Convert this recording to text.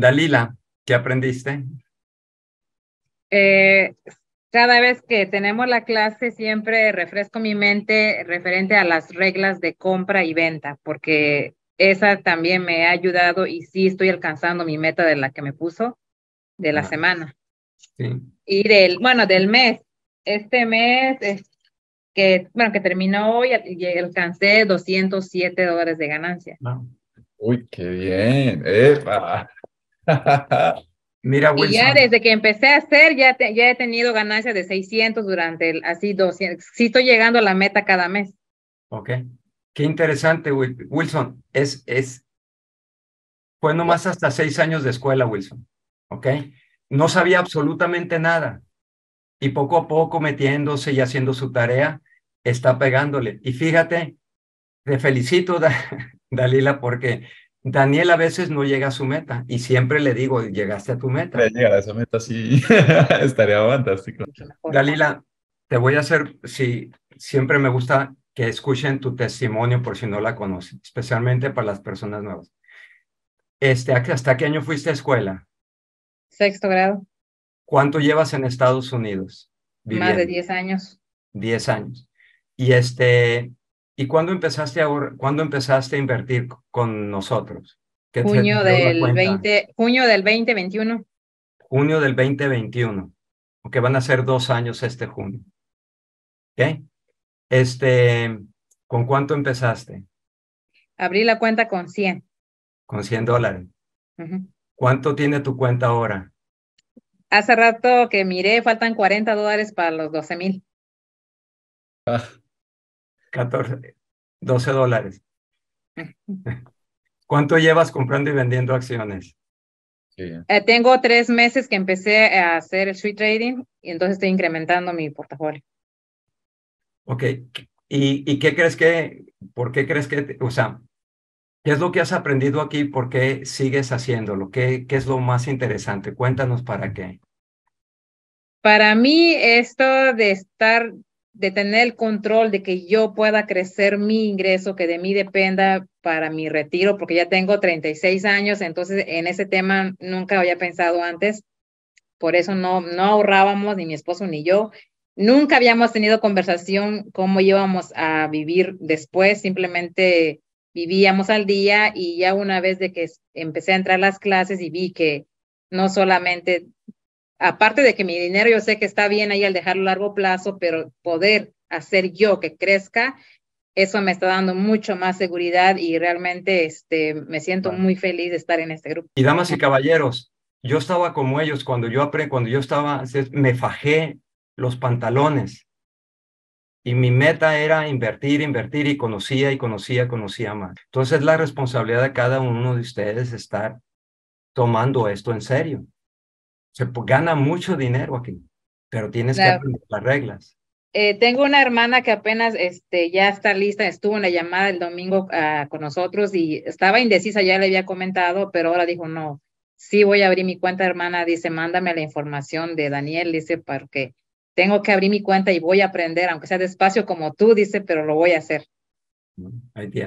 Dalila, ¿qué aprendiste? Eh, cada vez que tenemos la clase siempre refresco mi mente referente a las reglas de compra y venta, porque esa también me ha ayudado y sí estoy alcanzando mi meta de la que me puso de la semana. Sí. Y del, bueno, del mes. Este mes eh, que, bueno, que terminó hoy y alcancé 207 dólares de ganancia. Ah. Uy, qué bien. Epa. Mira, Wilson. Y ya desde que empecé a hacer, ya, he tenido ganancias de 600 durante el, así 200. Sí estoy llegando a la meta cada mes. Ok. Qué interesante, Wilson. Es, es, fue nomás hasta seis años de escuela, Wilson. Ok. No sabía absolutamente nada. Y poco a poco metiéndose y haciendo su tarea, está pegándole. Y fíjate, te felicito, Dalila, porque Daniel a veces no llega a su meta y siempre le digo, llegaste a tu meta. Llegar a esa meta, sí, estaría fantástico. Dalila, te voy a hacer, si siempre me gusta que escuchen tu testimonio por si no la conocen, especialmente para las personas nuevas. Este, ¿Hasta qué año fuiste a escuela? Sexto grado. ¿Cuánto llevas en Estados Unidos? Más de 10 años. 10 años. Y este, ¿Y cuándo empezaste a, cuándo empezaste a invertir con nosotros? Junio del, junio del 2021. Junio del 2021, que van a ser dos años este junio. ¿Ok? Este, ¿Con cuánto empezaste? Abrí la cuenta con 100. Con 100 dólares. ¿Cuánto tiene tu cuenta ahora? Hace rato que miré, faltan 40 dólares para los 12 mil. Ah. 14, 12 dólares. ¿Cuánto llevas comprando y vendiendo acciones? Eh, tengo tres meses que empecé a hacer el street trading y entonces estoy incrementando mi portafolio. Ok. ¿Y, ¿Y, qué crees que, por qué crees que, o sea, qué es lo que has aprendido aquí? ¿Por qué sigues haciéndolo? ¿Qué, qué es lo más interesante? Cuéntanos para qué. Para mí, esto de estar de tener el control de que yo pueda crecer mi ingreso, que de mí dependa para mi retiro, porque ya tengo 36 años, entonces en ese tema nunca había pensado antes, por eso no, no ahorrábamos ni mi esposo ni yo. Nunca habíamos tenido conversación cómo íbamos a vivir después, simplemente vivíamos al día y ya una vez de que empecé a entrar las clases y vi que no solamente aparte de que mi dinero yo sé que está bien ahí al dejarlo a largo plazo, pero poder hacer yo que crezca, eso me está dando mucho más seguridad y realmente este, me siento muy feliz de estar en este grupo. Y damas y caballeros, yo estaba como ellos cuando yo aprendí, cuando yo estaba, me fajé los pantalones y mi meta era invertir, invertir y conocía y conocía, conocía más. Entonces la responsabilidad de cada uno de ustedes estar tomando esto en serio se gana mucho dinero aquí, pero tienes que aprender las reglas. Eh, tengo una hermana que apenas este, ya está lista, estuvo en la llamada el domingo ah, con nosotros y estaba indecisa, ya le había comentado, pero ahora dijo, no, sí voy a abrir mi cuenta, hermana, dice, mándame la información de Daniel, dice, porque tengo que abrir mi cuenta y voy a aprender, aunque sea despacio como tú, dice, pero lo voy a hacer. Ahí tiene.